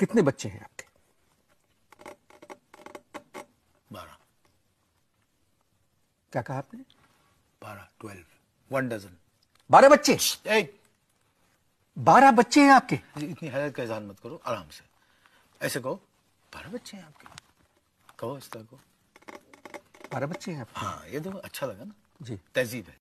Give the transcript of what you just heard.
कितने बच्चे हैं आपके बारह क्या कहा आपने बारह ट्वेल्व वन डजन बारह बच्चे बारह बच्चे हैं आपके इतनी हैरत का इजहार मत करो आराम से ऐसे कहो बारह बच्चे हैं आपके कहो इस तरह को बारह बच्चे हैं आपके हाँ ये देखो अच्छा लगा ना जी तहजीब है